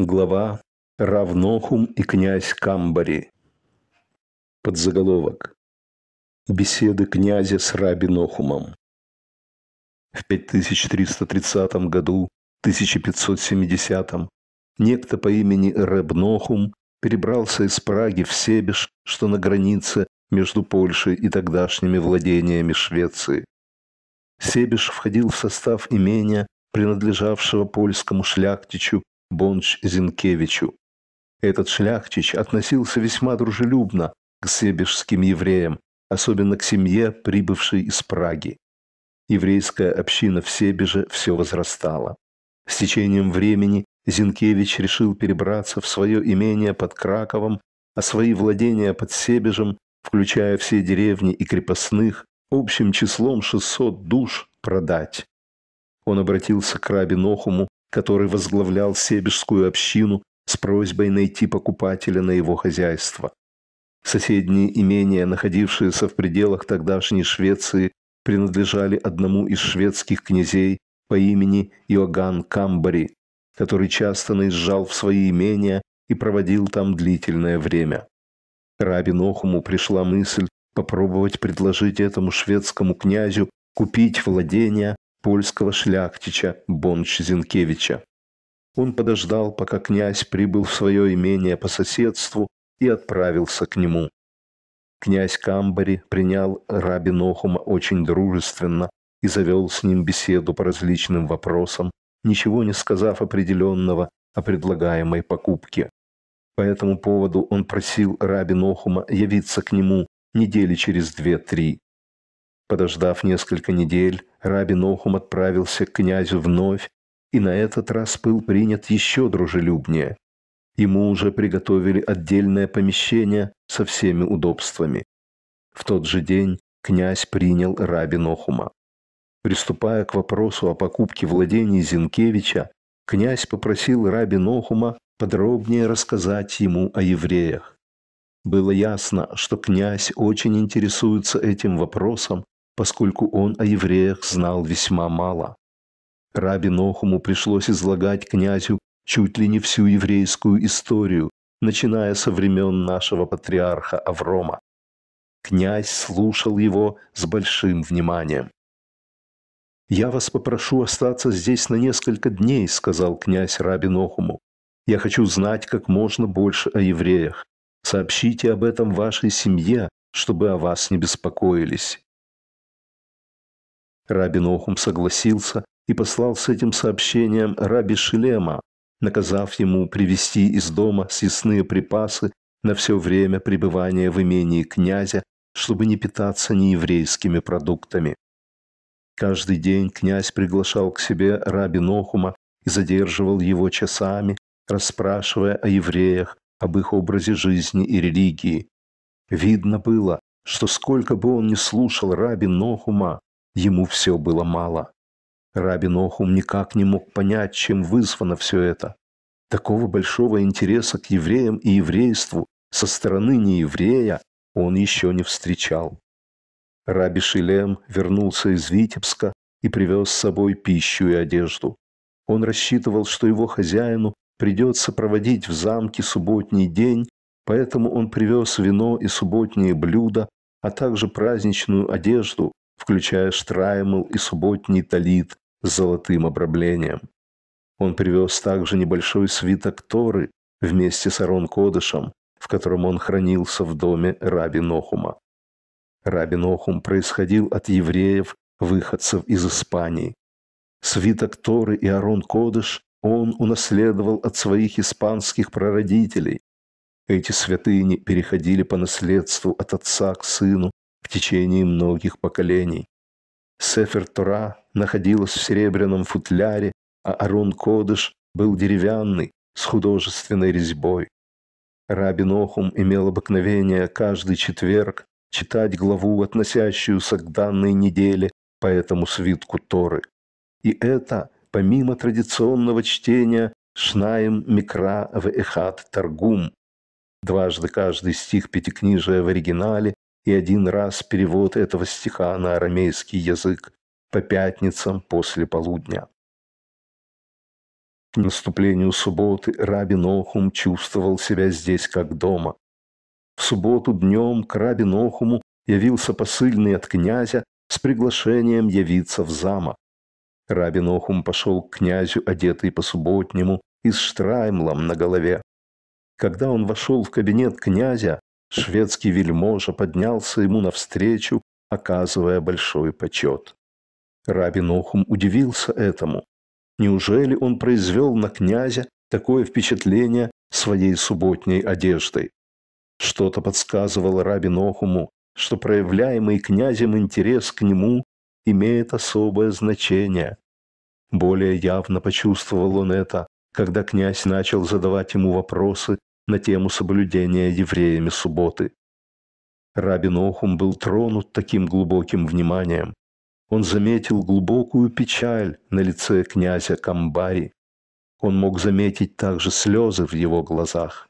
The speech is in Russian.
Глава «Равнохум и князь Камбари». Подзаголовок. Беседы князя с Раби Нохумом. В 5330 году, 1570 некто по имени Рэб Нохум перебрался из Праги в Себеж, что на границе между Польшей и тогдашними владениями Швеции. Себеж входил в состав имения, принадлежавшего польскому шляхтичу Бонч-Зинкевичу. Этот шляхтич относился весьма дружелюбно к себежским евреям, особенно к семье, прибывшей из Праги. Еврейская община в Себеже все возрастала. С течением времени Зинкевич решил перебраться в свое имение под Краковом, а свои владения под Себежем, включая все деревни и крепостных, общим числом 600 душ продать. Он обратился к рабе Нохуму который возглавлял Себежскую общину с просьбой найти покупателя на его хозяйство. Соседние имения, находившиеся в пределах тогдашней Швеции, принадлежали одному из шведских князей по имени Иоганн Камбари, который часто наезжал в свои имения и проводил там длительное время. Рабин Охуму пришла мысль попробовать предложить этому шведскому князю купить владения, польского шляхтича Бонч-Зинкевича. Он подождал, пока князь прибыл в свое имение по соседству и отправился к нему. Князь Камбари принял раби Нохума очень дружественно и завел с ним беседу по различным вопросам, ничего не сказав определенного о предлагаемой покупке. По этому поводу он просил раби Нохума явиться к нему недели через две-три. Подождав несколько недель, Раби Нохум отправился к князю вновь, и на этот раз был принят еще дружелюбнее. Ему уже приготовили отдельное помещение со всеми удобствами. В тот же день князь принял Раби Нохума. Приступая к вопросу о покупке владений Зинкевича, князь попросил Раби Нохума подробнее рассказать ему о евреях. Было ясно, что князь очень интересуется этим вопросом поскольку он о евреях знал весьма мало. Раби Нохуму пришлось излагать князю чуть ли не всю еврейскую историю, начиная со времен нашего патриарха Аврома. Князь слушал его с большим вниманием. «Я вас попрошу остаться здесь на несколько дней», — сказал князь Раби Нохуму. «Я хочу знать как можно больше о евреях. Сообщите об этом вашей семье, чтобы о вас не беспокоились». Раби Нохум согласился и послал с этим сообщением раби Шилема, наказав ему привезти из дома съестные припасы на все время пребывания в имении князя, чтобы не питаться нееврейскими продуктами. Каждый день князь приглашал к себе раби Нохума и задерживал его часами, расспрашивая о евреях, об их образе жизни и религии. Видно было, что сколько бы он ни слушал раби Нохума, Ему все было мало. Рабин Охум никак не мог понять, чем вызвано все это. Такого большого интереса к евреям и еврейству со стороны нееврея он еще не встречал. Раби Шилем вернулся из Витебска и привез с собой пищу и одежду. Он рассчитывал, что его хозяину придется проводить в замке субботний день, поэтому он привез вино и субботние блюда, а также праздничную одежду, включая штраймл и субботний талит с золотым обраблением. Он привез также небольшой свиток Торы вместе с Арон Кодышем, в котором он хранился в доме Раби Нохума. Раби Нохум происходил от евреев, выходцев из Испании. Свиток Торы и Арон Кодыш он унаследовал от своих испанских прародителей. Эти святыни переходили по наследству от отца к сыну в течение многих поколений. Сефер Тора находилась в серебряном футляре, а Арон Кодыш был деревянный, с художественной резьбой. Рабин Нохум имел обыкновение каждый четверг читать главу, относящуюся к данной неделе по этому свитку Торы. И это помимо традиционного чтения Шнаем Микра в Эхат Таргум. Дважды каждый стих пятикнижия в оригинале и один раз перевод этого стиха на арамейский язык по пятницам после полудня. К наступлению субботы Рабин Охум чувствовал себя здесь как дома. В субботу днем к Рабин Охуму явился посыльный от князя с приглашением явиться в замок. Рабин Охум пошел к князю, одетый по-субботнему, и с штраймлом на голове. Когда он вошел в кабинет князя, Шведский вельможа поднялся ему навстречу, оказывая большой почет. Рабин Охум удивился этому. Неужели он произвел на князя такое впечатление своей субботней одеждой? Что-то подсказывало Рабин Охуму, что проявляемый князем интерес к нему имеет особое значение. Более явно почувствовал он это, когда князь начал задавать ему вопросы на тему соблюдения евреями субботы. Рабин Охум был тронут таким глубоким вниманием. Он заметил глубокую печаль на лице князя Камбари. Он мог заметить также слезы в его глазах.